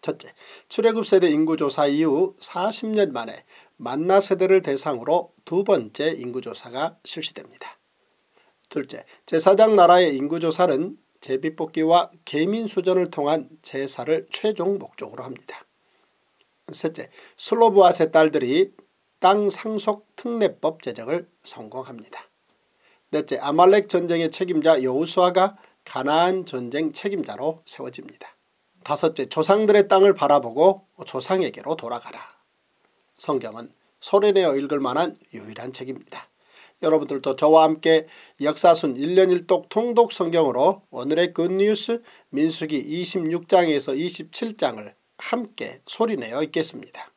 첫째, 출애굽 세대 인구조사 이후 40년 만에 만나 세대를 대상으로 두 번째 인구조사가 실시됩니다. 둘째, 제사장 나라의 인구조사는 제비뽑기와 개민수전을 통한 제사를 최종 목적으로 합니다. 셋째, 슬로브아세 딸들이 땅 상속 특례법 제작을 성공합니다. 넷째, 아말렉 전쟁의 책임자 여우수아가 가나안 전쟁 책임자로 세워집니다. 다섯째 조상들의 땅을 바라보고 조상에게로 돌아가라. 성경은 소리내어 읽을 만한 유일한 책입니다. 여러분들도 저와 함께 역사순 1년 1독 통독 성경으로 오늘의 굿뉴스 민수기 26장에서 27장을 함께 소리내어 읽겠습니다.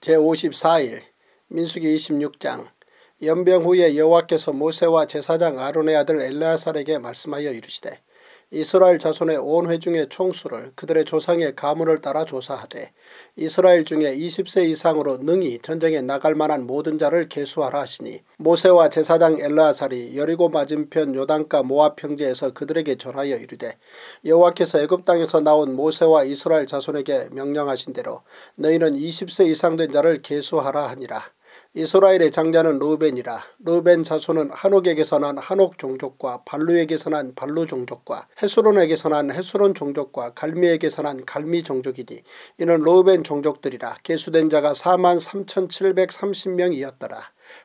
제54일 민수기 26장 연병 후에 여호와께서 모세와 제사장 아론의 아들 엘라아살에게 말씀하여 이르시되 이스라엘 자손의 온 회중의 총수를 그들의 조상의 가문을 따라 조사하되 이스라엘 중에 20세 이상으로 능히 전쟁에 나갈 만한 모든 자를 계수하라 하시니 모세와 제사장 엘라아살이 여리고 맞은편 요단과 모압 평지에서 그들에게 전하여 이르되 여호와께서 애굽 땅에서 나온 모세와 이스라엘 자손에게 명령하신 대로 너희는 20세 이상 된 자를 계수하라 하니라 이스라엘의 장자는 루벤이라루벤 자손은 한옥에게서 난 한옥 종족과 발루에게서 난 발루 종족과 헤스론에게서 난 헤스론 종족과 갈미에게서 난 갈미 종족이니 이는 루벤 종족들이라 계수된 자가 4만 3730명이었더라.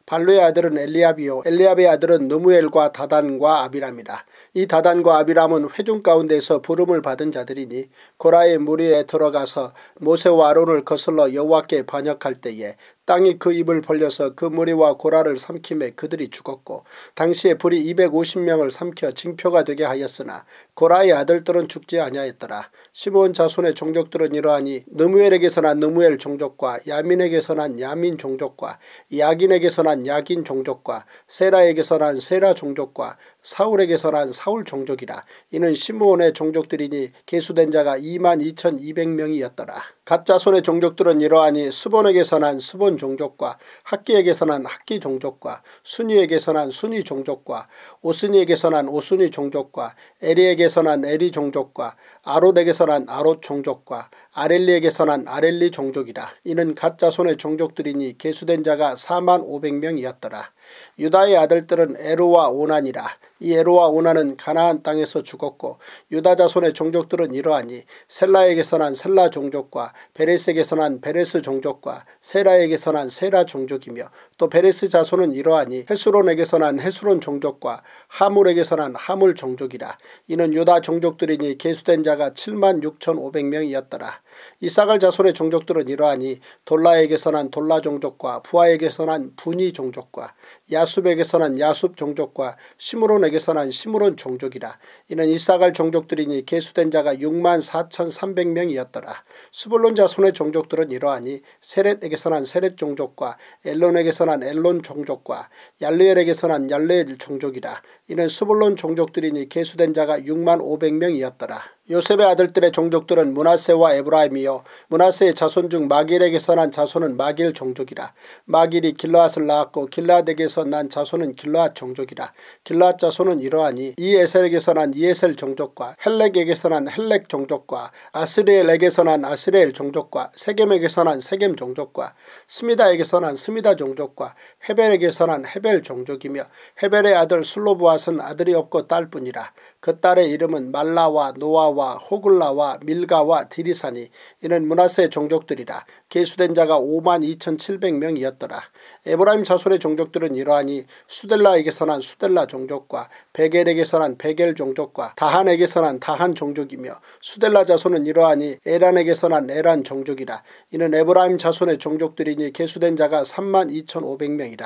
발루의 아들은 엘리압이요 엘리압의 아들은 노무엘과 다단과 아비람이라. 이 다단과 아비람은 회중 가운데서 부름을 받은 자들이니 고라의 무리에 들어가서 모세와 아론을 거슬러 여호와께 반역할 때에 땅이 그 입을 벌려서 그 무리와 고라를 삼킴에 그들이 죽었고 당시에 불이 250명을 삼켜 징표가 되게 하였으나 고라의 아들들은 죽지 아니하였더라. 시므온 자손의 종족들은 이러하니 느무엘에게서 난 느무엘 종족과 야민에게서 난 야민 종족과 야긴에게서 난 야긴 종족과 세라에게서 난 세라 종족과 사울에게서 난 사울 종족이라. 이는 시므온의 종족들이니 계수된 자가 22,200명이었더라. 갓 자손의 종족들은 이러하니 수본에게서난수본 새로 종족과 학기에게서 난 학기 종족과 순위에게서난순위 종족과 오순이에게서 난 오순이 종족과 에리에게서 난 에리 종족과 아롯에게서 난 아롯 종족과 아렐리에게서 난 아렐리 종족이라 이는 가짜 손의 종족들이니 계수된 자가 4만 5백명이었더라 유다의 아들들은 에로와 오난이라 이에로와 오나는 가나안 땅에서 죽었고 유다 자손의 종족들은 이러하니 셀라에게서 난 셀라 종족과 베레스에게서 난 베레스 종족과 세라에게서 난 세라 종족이며 또 베레스 자손은 이러하니 헤스론에게서 난 헤스론 종족과 하물에게서 난 하물 종족이라 이는 유다 종족들이니 계수된 자가 7만 6천 5백 명이었더라. 이 싸갈자손의 종족들은 이러하니 돌라에게서 난 돌라 종족과 부하에게서 난 분이 종족과 야숲에게서 난 야숲 종족과 시므론에게서 난 시므론 종족이라. 이는 이 싸갈 종족들이니 계수된 자가 6만 4,300명이었더라. 수불론 자손의 종족들은 이러하니 세렛에게서 난 세렛 종족과 엘론에게서 난 엘론 종족과 얄르엘에게서 난 얄르엘 종족이라. 이는 스불론 종족들이니 개수된 자가 6만 5백명이었더라 요셉의 아들들의 종족들은 문하세와 에브라임이요 문하세의 자손 중 마길에게서 난 자손은 마길 종족이라 마길이 길라앗을 낳았고 길라앗에게서 난 자손은 길라앗 종족이라 길라앗 자손은 이러하니 이에셀에게서 난 이에셀 종족과 헬렉에게서 난 헬렉 종족과 아스레엘에게서 난 아스레엘 종족과 세겜에게서 난 세겜 종족과 스미다에게서 난 스미다 종족과 헤벨에게서 난 헤벨 종족이며 헤벨의 아들 슬로브와 여아스는 아들이 없고 딸뿐이라 그 딸의 이름은 말라와 노아와 호글라와 밀가와 디리사니 이는 문하세 종족들이라 계수된 자가 5만 2,700명이었더라. 에브라임 자손의 종족들은 이러하니 수델라에게서 난 수델라 종족과 베겔에게서 난 베겔 종족과 다한에게서 난 다한 종족이며 수델라 자손은 이러하니 에란에게서 난 에란 종족이라 이는 에브라임 자손의 종족들이니 계수된 자가 3만 2,500명이라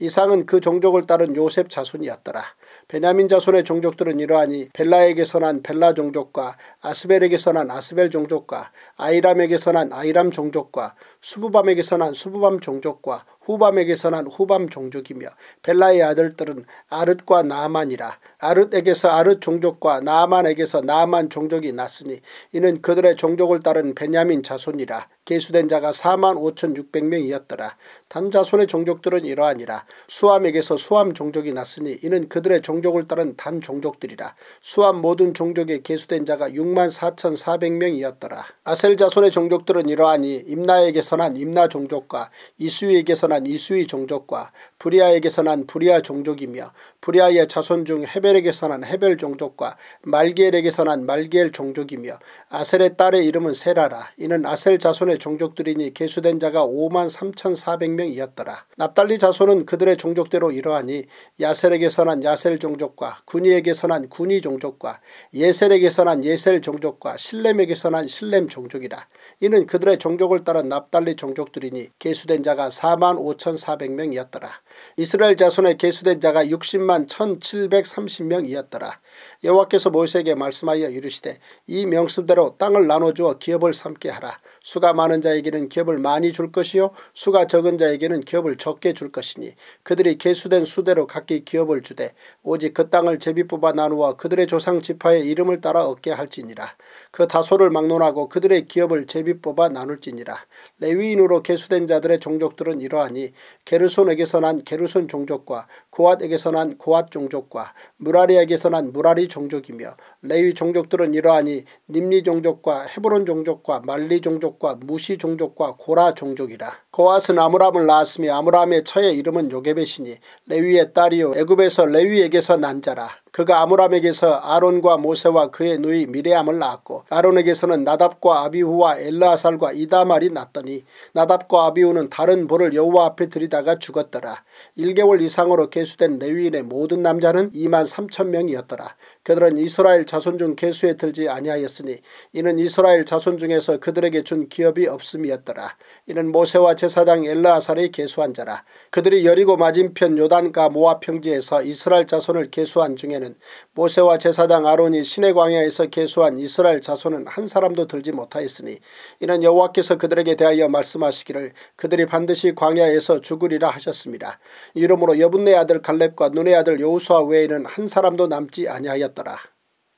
이상은 그 종족을 따른 요셉 자손이었더라. 베냐민 자손의 종족들은 이러하니 벨라에게서 난 벨라 종족과 아스벨에게서 난 아스벨 종족과 아이람에게서 난 아이람 종족과 수부밤에게서 난 수부밤 종족과 후밤에게 선한 후밤 종족이며 벨라의 아들들은 아릇과 나만이라 아릇에게서 아릇 종족과 나만에게서 나만 종족이 났으니 이는 그들의 종족을 따른 베냐민 자손이라 계수된 자가 4만 5,600명이었더라. 단자손의 종족들은 이러하니라. 수암에게서수암 종족이 났으니 이는 그들의 종족을 따른 단 종족들이라. 수암 모든 종족의 계수된 자가 6만 4,400명이었더라. 아셀 자손의 종족들은 이러하니 임나에게서 난 임나 종족과 이수에게서 난난 이수의 종족과 브리아에게서 난 브리아 종족이며 브리아의 자손 중 헤벨에게서 난 헤벨 종족과 말기엘에게서 난 말기엘 종족이며 아셀의 딸의 이름은 세라라 이는 아셀 자손의 종족들이니 계수된 자가 5만 3,400명이었더라. 납달리 자손은 그들의 종족대로 이러하니 야셀에게서 난 야셀 종족과 군이에게서 난 군이 종족과 예셀에게서 난 예셀 종족과 실렘에게서 난 실렘 종족이라 이는 그들의 종족을 따른 납달리 종족들이니 계수된 자가 4만 5,400명이었더라. 이스라엘 자손의 계수된 자가 60만 1730명이었더라. 여호와께서 모세에게 말씀하여 이르시되 이 명수대로 땅을 나눠주어 기업을 삼게 하라. 수가 많은 자에게는 기업을 많이 줄 것이요 수가 적은 자에게는 기업을 적게 줄 것이니 그들이 계수된 수대로 각기 기업을 주되 오직 그 땅을 제비 뽑아 나누어 그들의 조상 지파의 이름을 따라 얻게 할지니라. 그 다소를 막론하고 그들의 기업을 제비 뽑아 나눌지니라. 레위인으로 계수된 자들의 종족들은 이러하니 게르손에게서 난 게루손 종족과 고앗에게서 난 고앗 종족과 무라리에게서 난 무라리 종족이며 레위 종족들은 이러하니 님리 종족과 헤브론 종족과 말리 종족과 무시 종족과 고라 종족이라. 고앗은 아무람을 낳았으며 아므람의 처의 이름은 요게벳이니 레위의 딸이요 애굽에서 레위에게서 난 자라. 그가 아무람에게서 아론과 모세와 그의 누이 미레암을 낳았고 아론에게서는 나답과 아비후와 엘라살과 이다말이 낳더니 나답과 아비후는 다른 볼을 여호와 앞에 들이다가 죽었더라. 1개월 이상으로 계수된 레위인의 모든 남자는 2만 3천명이었더라. 그들은 이스라엘 자손 중 개수에 들지 아니하였으니 이는 이스라엘 자손 중에서 그들에게 준 기업이 없음이었더라. 이는 모세와 제사장 엘라아살이 개수한 자라. 그들이 여리고 맞은편 요단과 모아 평지에서 이스라엘 자손을 개수한 중에는 모세와 제사장 아론이 시내 광야에서 개수한 이스라엘 자손은 한 사람도 들지 못하였으니 이는 여호와께서 그들에게 대하여 말씀하시기를 그들이 반드시 광야에서 죽으리라 하셨습니다. 이러므로 여분네 아들 갈렙과 눈의 아들 여우수아 외에는 한 사람도 남지 아니하였다. 되더라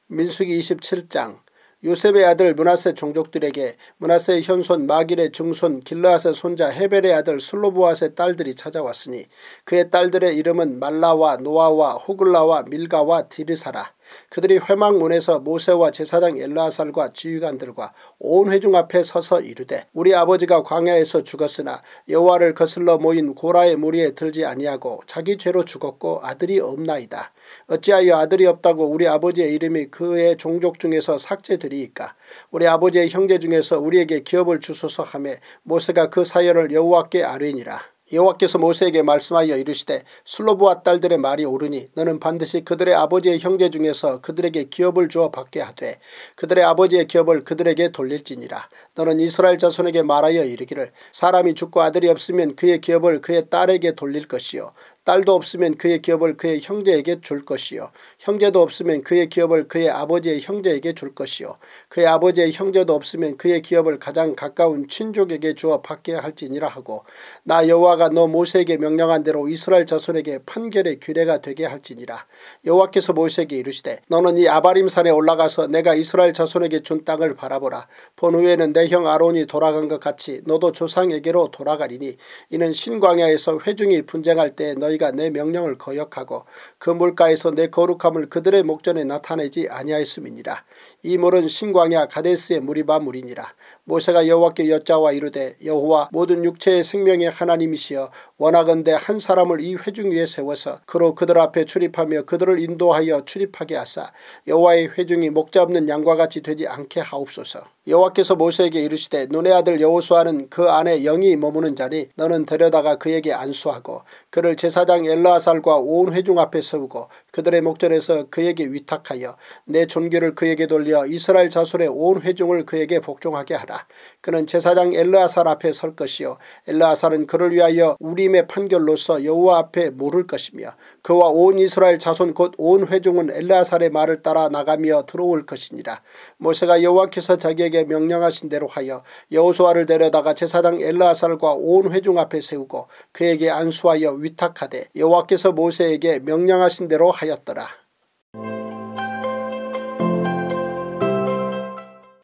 민수기 27장 요셉의 아들 문하세 종족들에게 문하세의 현손 마길의 증손 길라하세 손자 헤벨의 아들 슬로보아세 딸들이 찾아왔으니 그의 딸들의 이름은 말라와 노아와 호글라와 밀가와 디르사라 그들이 회막문에서 모세와 제사장 엘라살과 지휘관들과 온 회중 앞에 서서 이르되 우리 아버지가 광야에서 죽었으나 여호와를 거슬러 모인 고라의 무리에 들지 아니하고 자기 죄로 죽었고 아들이 없나이다. 어찌하여 아들이 없다고 우리 아버지의 이름이 그의 종족 중에서 삭제되리이까. 우리 아버지의 형제 중에서 우리에게 기업을 주소서 하며 모세가 그 사연을 여호와께 아뢰니라. 여호와께서 모세에게 말씀하여 이르시되 슬로브와 딸들의 말이 옳으니 너는 반드시 그들의 아버지의 형제 중에서 그들에게 기업을 주어 받게 하되 그들의 아버지의 기업을 그들에게 돌릴지니라. 너는 이스라엘 자손에게 말하여 이르기를 사람이 죽고 아들이 없으면 그의 기업을 그의 딸에게 돌릴 것이요 딸도 없으면 그의 기업을 그의 형제에게 줄 것이요. 형제도 없으면 그의 기업을 그의 아버지의 형제에게 줄 것이요. 그의 아버지의 형제도 없으면 그의 기업을 가장 가까운 친족에게 주어 받게 할지니라 하고 나 여호와가 너 모세에게 명령한 대로 이스라엘 자손에게 판결의 규례가 되게 할지니라. 여호와께서 모세에게 이르시되 너는 이 아바림산에 올라가서 내가 이스라엘 자손에게 준 땅을 바라보라. 본 후에는 내 형 아론이 돌아간 것 같이 너도 조상에게로 돌아가리니 이는 신광야에서 회중이 분쟁할 때 너희 너희가 내 명령을 거역하고 그 물가에서 내 거룩함을 그들의 목전에 나타내지 아니하였음이니라. 이 물은 신광야 가데스의 물이 바 물이니라. 모세가 여호와께 여자와 이르되 여호와 모든 육체의 생명의 하나님이시여 원하건대 한 사람을 이 회중 위에 세워서 그로 그들 앞에 출입하며 그들을 인도하여 출입하게 하사 여호와의 회중이 목자 없는 양과 같이 되지 않게 하옵소서. 여호와께서 모세에게 이르시되 눈의 아들 여호수아는 그 안에 영이 머무는 자니 너는 데려다가 그에게 안수하고 그를 제사장 엘라아살과 온 회중 앞에 세우고 그들의 목전에서 그에게 위탁하여 내 존귀를 그에게 돌려 이스라엘 자손의 온 회중을 그에게 복종하게 하라. 그는 제사장 엘라아살 앞에 설 것이요 엘라아살은 그를 위하여 우림의 판결로서 여호와 앞에 모를 것이며 그와 온 이스라엘 자손 곧 온 회중은 엘라아살의 말을 따라 나가며 들어올 것이니라. 모세가 여호와께서 자기에게 사울에게 명령하신 대로 하여 여호수아를 데려다가 제사장 엘라살과 온 회중 앞에 세우고 그에게 안수하여 위탁하되 여호와께서 모세에게 명령하신 대로 하였더라.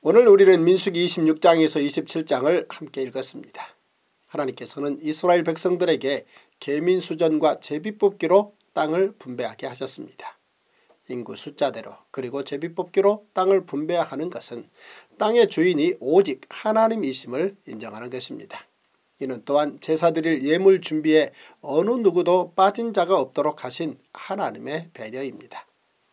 오늘 우리는 민숙기 26장에서 27장을 함께 읽었습니다. 하나님께서는 이스라엘 백성들에게 계민수전과 제비뽑기로 땅을 분배하게 하셨습니다. 인구 숫자대로 그리고 제비뽑기로 땅을 분배하는 것은 땅의 주인이 오직 하나님이심을 인정하는 것입니다. 이는 또한 제사드릴 예물 준비에 어느 누구도 빠진 자가 없도록 하신 하나님의 배려입니다.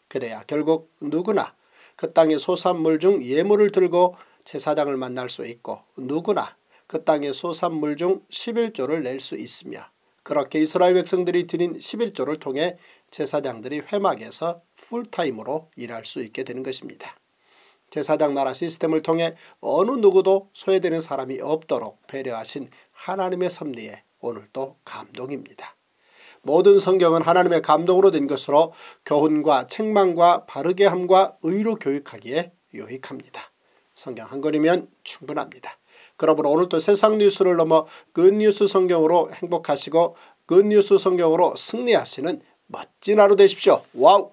그래야 결국 누구나 그 땅의 소산물 중 예물을 들고 제사장을 만날 수 있고 누구나 그 땅의 소산물 중 11조를 낼 수 있으며 그렇게 이스라엘 백성들이 드린 11조를 통해 제사장들이 회막에서 풀타임으로 일할 수 있게 되는 것입니다. 제사장 나라 시스템을 통해 어느 누구도 소외되는 사람이 없도록 배려하신 하나님의 섭리에 오늘도 감동입니다. 모든 성경은 하나님의 감동으로 된 것으로 교훈과 책망과 바르게함과 의로 교육하기에 유익합니다. 성경 한 권이면 충분합니다. 그러므로 오늘도 세상 뉴스를 넘어 굿뉴스 그 성경으로 행복하시고 굿뉴스 그 성경으로 승리하시는 멋진 하루 되십시오. 와우!